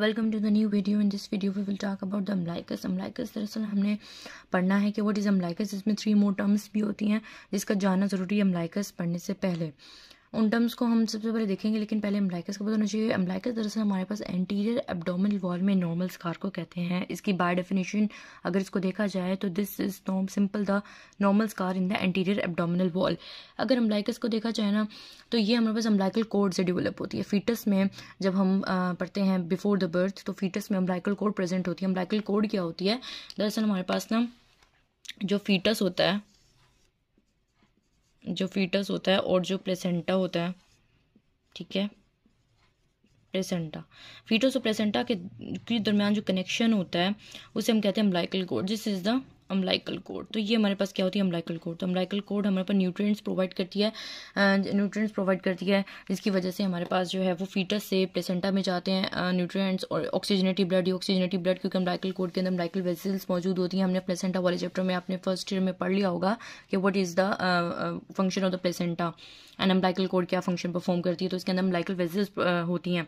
welcome to the new video in this video we will talk about the umbilicus umbilicus दरअसल हमने पढ़ना है कि वट इज़ अम्लाइकस जिसमें थ्री मोर टर्म्स भी होती हैं जिसका जानना ज़रूरी है अम्लाइकस पढ़ने से पहले उन टर्म्स को हम सबसे पहले देखेंगे लेकिन पहले एम्ब्लाइकस का पता होना चाहिए एम्ब्लाइकस दरअसल हमारे पास एंटीरियर एब्डोमिनल वॉल में नॉर्मल स्कार को कहते हैं इसकी बाय डेफिनेशन अगर इसको देखा जाए तो दिस इज नॉम simple the normal scar in the anterior abdominal wall अगर एम्ब्लाइकस को देखा जाए ना तो ये हमारे पास एम्ब्लाइकल कोड से डिवेलप होती है फीटस में जब हम पढ़ते हैं बिफोर द बर्थ तो फीटस में एम्ब्लाइकल कोड प्रेजेंट होती है एम्ब्लाइकल कोड क्या होती है दरअसल हमारे पास ना जो फीटस होता है जो फीटस होता है और जो प्लेसेंटा होता है ठीक है प्लेसेंटा फीटस और प्लेसेंटा के दरम्यान दरमियान जो कनेक्शन होता है उसे हम कहते हैं umbilical cord this is the umbilical cord तो ये हमारे पास क्या होती है अम्बलाइकल कोड तो अम्बलाइकल कोड हमारे पास न्यूट्रिएंट्स प्रोवाइड करती है न्यूट्रिएंट्स प्रोवाइड करती है जिसकी वजह से हमारे पास जो है वो फीटस से प्लेसेंटा में जाते हैं न्यूट्रिएंट्स uh, और ऑक्सीजनेटी ब्लड ऑक्सीजनेटिव ब्लड क्योंकि अम्बलाइकल कोड के अंदर अम्बलाइकल वेसल्स मौजूद होती हैं हमने प्लेसेंटा वाले चैप्टर में आपने फर्स्ट ईयर में पढ़ लिया होगा कि what is the function of the placenta and umbilical cord क्या फंक्शन परफॉर्म करती है तो इसके अंदर अम्बलाइकल वेसल्स uh, होती हैं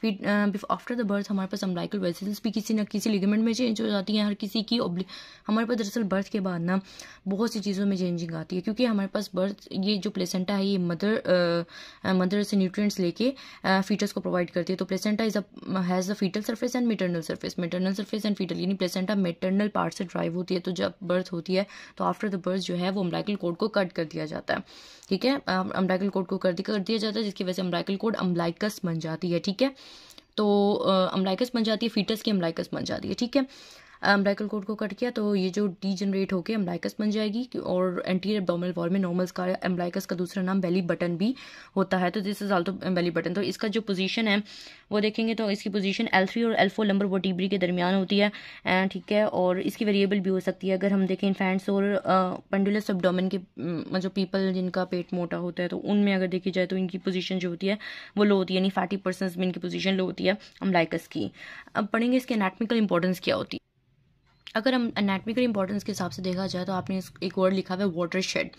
फिर आफ्टर द बर्थ हमारे पास अम्बलाइकल वेसल्स भी किसी न किसी लिगमेंट में चेंज हो जाती हैं हर किसी की हमारे पास दरअसल बर्थ के बाद ना बहुत सी चीज़ों में चेंजिंग आती है क्योंकि हमारे पास बर्थ ये जो प्लेसेंटा है ये मदर मदर uh, से न्यूट्रिएंट्स लेके फीटस uh, को प्रोवाइड करती है तो placenta is as has foetal surface and maternal surface maternal surface and foetal यानी प्लेसेंटा मेटरनल पार्ट से ड्राइव होती है तो जब बर्थ होती है तो आफ्टर द बर्थ जो है वो अम्बलाइकल कोड को कट कर दिया जाता है ठीक है अम्बाइकल कोड को कर दिया जाता है जिसकी वजह से अम्बलाइकल कोड अम्बलाइकस बन जाती है ठीक है तो अम्लाइकस बन जाती है फीटस की अम्लाइकस बन जाती है ठीक है अम्बलाइकल कोड को कट किया तो ये जो डी जनरेट होकर अम्बलाइकस बन जाएगी और एंटीरियर एबडोमिनल वॉल में नॉर्मल्स का एम्बलाइकस का दूसरा नाम बेली बटन भी होता है तो this is also belly button तो इसका जो पोजीशन है वो देखेंगे तो इसकी पोजीशन एल थ्री और एल फोर वो वर्टिब्री के दरमियान होती है ठीक है और इसकी वेरिएबल भी हो सकती है अगर हम देखें इन्फेंट्स और पेंडुलस एबडोमिन के जो पीपल जिनका पेट मोटा होता है तो उनमें अगर देखी जाए तो इनकी पोजीशन जो होती है वो लो होती है यानी फैटी पर्सन में इनकी पोजीशन लो होती है अम्लाइकस की अब पढ़ेंगे इसकी एनाटमिकल इंपॉर्टेंस क्या होती है अगर हम अनाटमिकल इंपॉर्टेंस के हिसाब से देखा जाए तो आपने एक वर्ड लिखा हुआ है वाटर शेड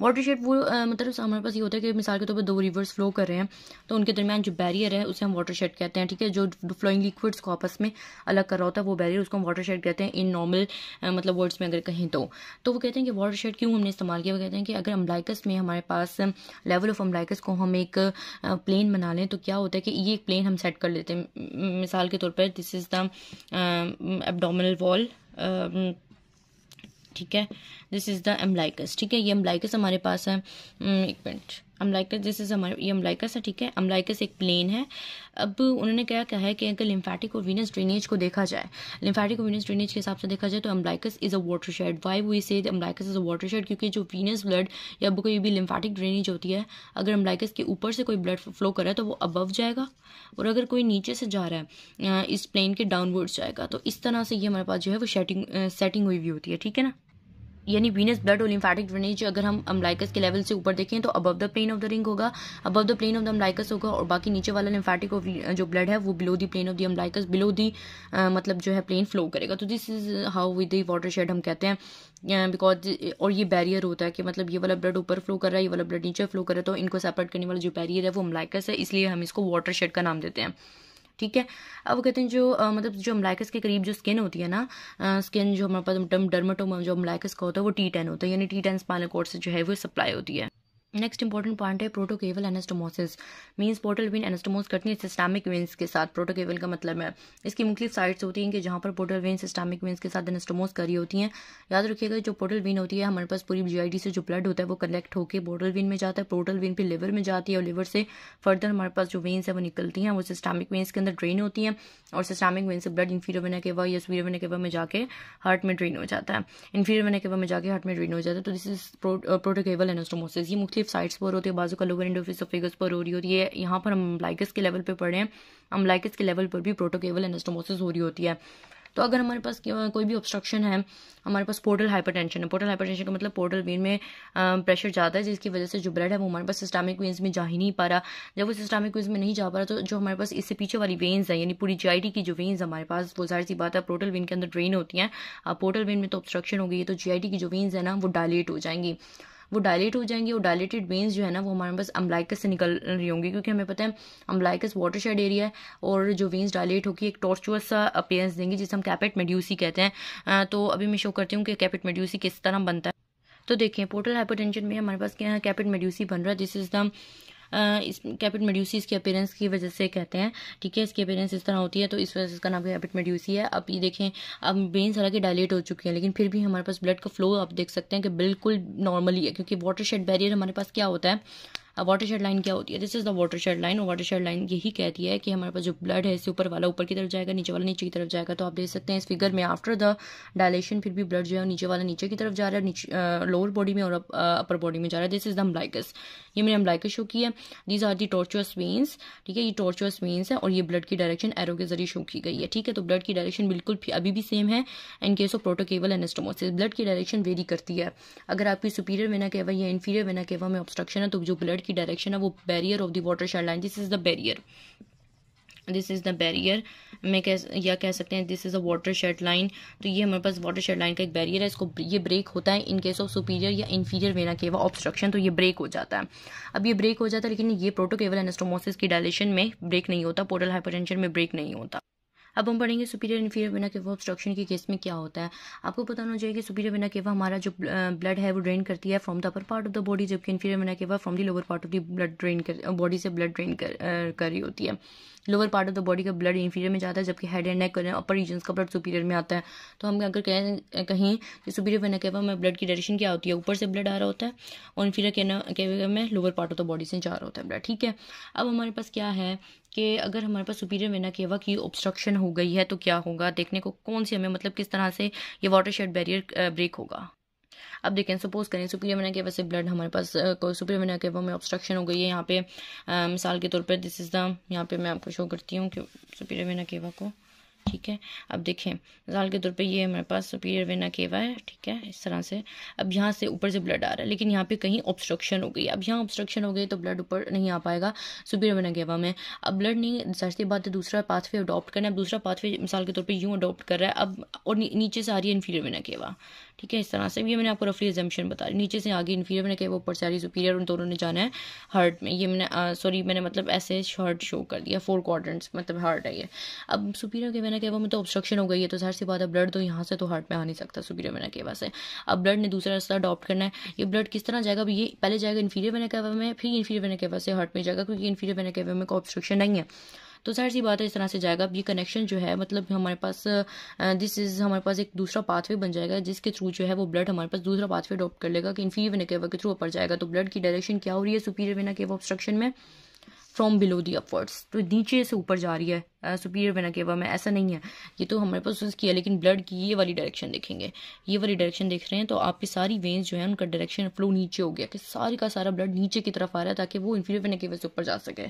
वाटर शेड वो आ, मतलब हमारे पास ये होता है कि मिसाल के तौर तो पर दो रिवर्स फ्लो कर रहे हैं तो उनके दरमियान जो बैरियर है उसे हम वाटर शेड कहते हैं ठीक है जो फ्लोइंग लिक्विड्स को आपस में अलग कर रहा होता है वो बैरियर उसको हम वाटर शेड कहते हैं इन नॉर्मल मतलब वर्ड्स में अगर कहें तो तो वो कहते हैं कि वाटर शेड क्यों हमने इस्तेमाल किया वो कहते हैं कि अगर अम्बलाइकस में हमारे पास लेवल ऑफ अम्बलाइकस को हम एक प्लेन बना लें तो क्या होता है कि ये एक प्लेन हम सेट कर लेते हैं मिसाल के तौर पर this is the abdominal wall ठीक है दिस इज़ द एम्बलाइकस ठीक है ये एम्बलाइकस हमारे पास है एक मिनट अम्लाइकस जैसे इज ये अम्लाइकस है ठीक है अम्लाइकस एक प्लेन है अब उन्होंने क्या कहा है कि अगर लिम्फेटिक और वीनस ड्रेनेज को देखा जाए लिम्फेटिक और वीनस ड्रेनेज के हिसाब से देखा जाए तो umbilicus is a watershed why we say umbilicus is a watershed क्योंकि जो वीनस ब्लड या कोई भी लिम्फेटिक ड्रेनेज होती है अगर अम्लाइकस के ऊपर से कोई ब्लड फ्लो कर रहा है तो वो अबव जाएगा और अगर कोई नीचे से जा रहा है इस प्लेन के डाउनवर्ड्स जाएगा तो इस तरह से ये हमारे पास जो है वो सेटिंग सेटिंग हुई हुई होती है ठीक है ना यानी वीनस ब्लड और लिम्फेटिक ड्रेनेज अगर हम अम्बलाइकस के लेवल से ऊपर देखें तो above the plane of the ring होगा above the plane of the umbilicus होगा और बाकी नीचे वाला लिम्फेटिक जो ब्लड है वो below the plane of the umbilicus below the मतलब जो है प्लेन फ्लो करेगा तो this is how with watershed हम कहते हैं बिकॉज और ये बैरियर होता है कि मतलब ये वाला ब्लड ऊपर फ्लो कर रहा है ये वाला ब्लड नीचे फ्लो कर रहा है तो इनको सेपरेट करने वाला जो बैरियर है वो अम्बलाइकस है इसलिए हम इसको वाटर शेड का नाम देते हैं ठीक है अब वो कहते हैं जो आ, मतलब जो अम्लाइकस के करीब जो स्किन होती है ना आ, स्किन जो हमारे पास डर्माटोमा जो अम्लाइकस का होता है वो टी टेन होता है यानी टी टेन स्पाइनल कोड से जो है वो सप्लाई होती है नेक्स्ट इंपॉर्टेंट पॉइंट है portocaval anastomosis means portal vein anastomose कटनी सिस्टामिक वेंस के साथ प्रोटोकेवल का मतलब है इसकी मुख्य साइड्स होती हैं कि जहाँ पर पोर्टल वेन सिस्टामिक वेंस के साथ एनेस्टोमोस करी होती हैं याद रखिएगा जो पोर्टल वेन होती है हमारे पास पूरी जीआईडी से जो ब्लड होता है वो कनेक्ट होकर पोर्टल वेन में जाता है पोर्टल वेन फिर लिवर में जाती है और लिवर से फर्दर हमारे पास जो वेन्स है वो निकलती हैं वो सिस्टामिक वेन्स के अंदर ड्रेन होती हैं और सिस्टामिक वेन से ब्लड इन्फीरियर वेना केवा या स्वीर वेना केवा में जाके हार्ट में ड्रेन हो जाता है इन्फीरियर वेना केवा में जाके हार्ट में ड्रेन हो जाता है तो दिस इज प्रोटोकेवल एनेस्टोमोसिस ये मुख्य सिर्फ साइड्स पर होती है बाजू का लोअर एंड ऑफ फिगर्स पर हो रही होती है यहाँ पर हम लाइकस के लेवल पर पढ़े हैं लाइकस के लेवल पर भी प्रोटोकेबल एनास्टोमोसिस हो रही होती है तो अगर हमारे पास कोई भी ऑब्स्ट्रक्शन है हमारे पास पोर्टल हाइपरटेंशन है पोर्टल हाइपरटेंशन का मतलब पोर्टल वेन में प्रेशर ज़्यादा है जिसकी वजह से जो ब्लड है वो हमारे पास सिस्टामिक वेन्स में जा ही नहीं पा रहा जब वो सिस्टामिक वेन्स में नहीं जा पा रहा तो जो हमारे पास इससे पीछे वाली वेन्स है यानी पूरी जी की जो वेन्स हमारे पास वो जाहिर सी बात है पोर्टल वेन के अंदर ड्रेन होती हैं पोर्टल वेन में तो ऑब्स्ट्रक्शन हो गई है तो जी की जो वेन्स है ना वो डायलेट हो जाएंगी वो डायलेट हो जाएंगी और डायलेटेड वेंस जो है ना वो हमारे पास अम्बलाइकस से निकल रही होंगी क्योंकि हमें पता है अम्बलाइकस वाटर शेड एरिया है और जो वेंस डायलेट होगी एक टॉर्चुअस सा अपेयरेंस देंगी जिसे हम कैपेट मेड्यूसी कहते हैं तो अभी मैं शो करती हूँ कि कैपेट मेड्यूसी किस तरह बनता है तो देखिए पोर्टल हाइपरटेंशन में हमारे पास कैपिट मेड्यूसी बन रहा है दिस इज द इस कैपिट मेड्यूसी इसके अपेयरेंस की वजह से कहते हैं ठीक है इसकी अपेयरेंस इस तरह होती है तो इस वजह से इसका नाम कैपिट मेड्यूसी है अब ये देखें अब वेन्स हालांकि डायलेट हो चुकी है लेकिन फिर भी हमारे पास ब्लड का फ्लो आप देख सकते हैं कि बिल्कुल नॉर्मली है क्योंकि वाटर शेड बैरियर हमारे पास क्या होता है अब वाटर शेड लाइन क्या होती है this is the watershed line और वाटर शेड लाइन यही कहती है कि हमारे पास जो ब्लड है इससे ऊपर वाला ऊपर की तरफ जाएगा नीचे वाला नीचे की तरफ जाएगा तो आप देख सकते हैं इस फिगर में आफ्टर द डायलेशन फिर भी ब्लड जो है नीचे वाला नीचे की तरफ जा रहा है लोअर बॉडी में और अपर बॉडी में जा रहा है दिस इज़ द अम्बलाइकस ये मैंने अम्बलाइकस शो की है these are the tortuous veins ठीक है ये टॉर्चुअस वेन्स है और ये ब्लड की डायरेक्शन एरो के जरिए शो की गई है ठीक है तो ब्लड की डायरेक्शन बिल्कुल अभी भी सेम है in case of portocaval anastomosis blood की डायरेक्शन वेरी करती है अगर आपकी सुपीरियर वेना केवा या इन्फीरियर वेना केवा में ऑब्स्ट्रक्शन है तो जो ब्लड शेड की डायरेक्शन है वो barrier of the watershed line this is the barrier this is the barrier मैं कह या कह सकते हैं this is a watershed line तो ये हमारे पास वाटर शेड लाइन का एक बैरियर है इसको ये ब्रेक होता है इन केस ऑफ सुपीरियर या इन्फीरियर वेना केवा ऑब्स्ट्रक्शन तो ये ब्रेक हो जाता है अब ये ब्रेक हो जाता है लेकिन ये प्रोटोकेवल एनेस्टोमोसिस की डायलेशन में ब्रेक नहीं होता पोर्टल हाइपरटेंशन में ब्रेक नहीं होता अब हम पढ़ेंगे superior inferior vena cava obstruction के केस में क्या होता है आपको पता होना चाहिए कि सुपीरियर बिना केवा हमारा जो ब्लड है वो ड्रेन करती है from the upper part of the body जबकि inferior vena cava from the lower part of the blood drain कर बॉडी से ब्लड ड्रेन कर, कर रही होती है lower part of the body का ब्लड इन्फीरियर में जाता है जबकि head and neck upper region का ब्लड सुपीरियर में आता है तो हम अगर कहें कहीं कि सुपीरियर वेना केवा में ब्लड की डायरेक्शन क्या होती है ऊपर से ब्लड आ रहा होता है और इन्फीरियर केवा में lower part of the body से जा रहा होता है ब्लड ठीक है अब हमारे पास क्या है कि अगर हमारे पास सुपीरियर वेना केवा की ऑब्स्ट्रक्शन हो गई है तो क्या होगा देखने को कौन सी हमें मतलब किस तरह से ये वाटर शेड बैरियर ब्रेक होगा अब देखें सपोज करें सुपीरियर वेना केवा से ब्लड हमारे पास सुपीरियर वेना केवा में ऑब्स्ट्रक्शन हो गई है यहाँ पे आ, मिसाल के तौर पर दिस इज़ द यहाँ पे मैं आपको शो करती हूँ कि सुपीरियर वेना केवा को ठीक है अब देखें मिसाल के तौर पे ये मेरे पास सुपीरियर वेना केवा है ठीक है इस तरह से अब यहाँ से ऊपर से ब्लड आ रहा है लेकिन यहाँ पे कहीं ऑब्स्ट्रक्शन हो गई अब यहाँ ऑब्स्ट्रक्शन हो गई तो ब्लड ऊपर नहीं आ पाएगा सुपीरियर वेना केवा में अब ब्लड नहीं सस्ती बात है दूसरा पाथवे अडॉप्ट करना है अब दूसरा पाथवे मिसाल के तौर पर यूँ अडोप्ट कर रहा है अब और नीचे से आ रही है इन्फीरियर वेना केवा ठीक है इस तरह से ये मैंने आपको रफली एग्जामेशन बता रही नीचे से आगे इन्फीरियर वेना केवा ऊपर से आ रही सुपीरियर उन दोनों ने जाना है हार्ट में ये मैंने सॉरी मैंने मतलब ऐसे हार्ट शो कर दिया फोर क्वाड्रेंट्स मतलब हार्ट है ये अब सुपीरियर केवे मैंने केवा में तो ऑब्स्ट्रक्शन हो गई है तो जाहिर सी बात है ब्लड तो यहाँ से तो हार्ट में आ नहीं सकता सुपीरियर मैंने केवा से अब ब्लड ने दूसरा रास्ता अडॉप्ट करना है ये ब्लड किस तरह जाएगा अब ये पहले जाएगा इन्फीरियर मैंने केवा में फिर इन्फीरियर मैंने केवा से हार्ट में जाएगा क्योंकि इन्फीरियर मैंने केवा में कोई ऑब्स्ट्रक्शन नहीं है तो सर सी बात है इस तरह से जाएगा अब ये कनेक्शन जो है मतलब हमारे पास दिस इज हमारे पास एक दूसरा पाथवे बन जाएगा जिसके थ्रू जो है वो ब्लड हमारे पास दूसरा पाथवे अडॉप्ट कर लेगा कि इन्फीरियर वेना केवा के थ्रू ऊपर जाएगा तो ब्लड की डायरेक्शन क्या हो रही है सुपीरियर वेना केवा ऑब्स्ट्रक्शन में फ्रॉम बिलो दी अपवर्ड्स तो नीचे से ऊपर जा रही है सुपीरियर बना के में ऐसा नहीं है ये तो हमारे पास उसकी किया लेकिन ब्लड की ये वाली डायरेक्शन देखेंगे ये वाली डायरेक्शन देख रहे हैं तो आपकी सारी वेंस जो है उनका डायरेक्शन फ्लो नीचे हो गया कि सारी का सारा ब्लड नीचे की तरफ आ रहा है ताकि वो इन्फीरियर वेना केवा से ऊपर जा सके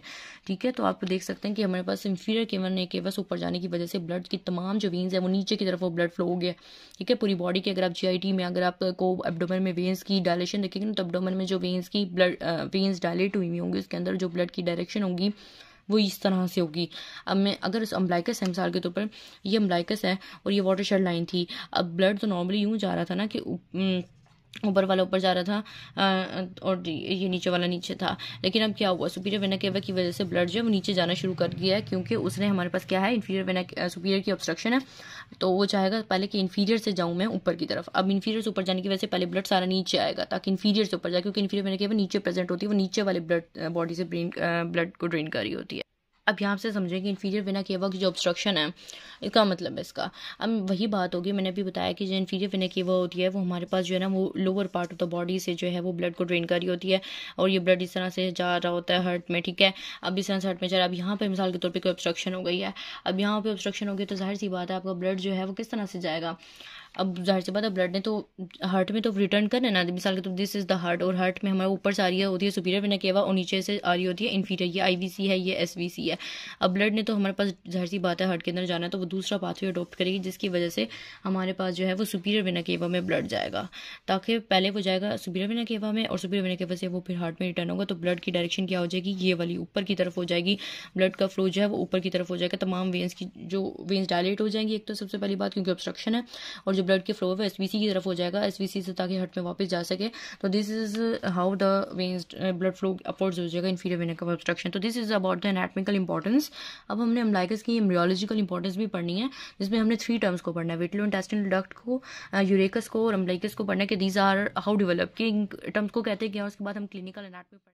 ठीक है तो आप देख सकते हैं कि हमारे पास इन्फीरियर बने के बस ऊपर जाने की वजह से ब्लड की तमाम जो वेंस है वो नीचे की तरफ वो ब्लड फ्लो हो गया ठीक है पूरी बॉडी की अगर आप जी में अगर आपको एबडोमन में वेंस की डायलेशन देखेंगे ना तो एबडोमन में जो वेंस की ब्लड वेंस डायलेट हुई हुई होंगी उसके अंदर जो ब्लड की डायरेक्शन होगी वो इस तरह से होगी अब मैं अगर इस अम्बलाइकस है मिसाल के तौर पर ये अम्बलाइकस है और ये वाटर शेड लाइन थी अब ब्लड तो नॉर्मली यूँ जा रहा था ना कि ऊपर वाला ऊपर जा रहा था और ये नीचे वाला नीचे था लेकिन अब क्या हुआ सुपीरियर वेना केवा की वजह से ब्लड जो है वो नीचे जाना शुरू कर दिया है क्योंकि उसने हमारे पास क्या है इन्फीरियर वेना सुपीरियर की ऑब्स्ट्रक्शन है तो वो चाहेगा पहले कि इन्फीरियर से जाऊँ मैं ऊपर की तरफ अब इन्फीरियर से ऊपर जाने की वजह से पहले ब्लड सारा नीचे आएगा ताकि इन्फीरियर से ऊपर जाए क्योंकि इन्फीरियर वेना केवा नीचे प्रेजेंट होती है वो नीचे वाले ब्लड बॉडी से ब्लड को ड्रेन कर रही होती है अब यहाँ से समझें कि इन्फीरियर विना केवा की जो ऑब्स्ट्रक्शन है इसका मतलब है इसका अब वही बात होगी मैंने अभी बताया कि जो इन्फीरियर विना केवा होती है वो हमारे पास जो है ना वो lower part of the body से जो है वो ब्लड को ड्रेन कर रही होती है और ये ब्लड इस तरह से जा रहा होता है हर्ट में ठीक है अब इस तरह से हर्ट में जा रहा है अब यहाँ पर मिसाल के तौर पर कोई ऑब्स्ट्रक्शन हो गई है अब यहाँ पर ऑब्स्ट्रक्शन हो गई तो जाहिर सी बात है आपका ब्लड जो है वो किस तरह से जाएगा अब जाहिर सी बात है ब्लड ने तो हार्ट में तो रिटर्न करना ना मिसाल के तो दिस इज़ द हार्ट और हार्ट में हमारा ऊपर से आ रही होती है सुपीरियर वेना केवा और नीचे से आ रही होती है इन्फीरियर ये आईवीसी है ये एसवीसी है अब ब्लड ने तो हमारे पास जाहिर सी बात है हार्ट के अंदर जाना है तो वो दूसरा पाथवे अडोप्ट करेगी जिसकी वजह से हमारे पास जो है वो सुपीरियर वेना केवा में ब्लड जाएगा ताकि पहले वो जाएगा सुपीरियर वेना केवा में और सुपीरियर वेना केवा से वो फिर हार्ट में रिटर्न होगा तो ब्लड की डायरेक्शन क्या हो जाएगी ये वाली ऊपर की तरफ हो जाएगी ब्लड का फ्लो जो है वो ऊपर की तरफ हो जाएगा तमाम वेंस की जो वेंस डायलेट हो जाएंगी एक तो सबसे पहली बात क्योंकि ऑब्स्ट्रक्शन है और जो ब्लड के फ्लो है एस की तरफ हो जाएगा एस से ताकि हट में वापस जा सके तो this is how the veins blood flow upwards हो जाएगा इनफीरियर वेना का ऑब्स्ट्रक्शन तो this is about the anatomical importance अब हमने एम्लाइकस की एम्ब्रियोलॉजिकल इंपॉर्टेंस भी पढ़नी है जिसमें हमने थ्री टर्म्स को पढ़ना है विटलो इंटेस्टिनल डक्ट को यूरेकस uh, को और एम्लाइकस को पढ़ना है कि दीज आर हाउ डिवेलप कि टर्म्स को कहते हैं क्या उसके बाद हम क्लिनिकल एनाटमी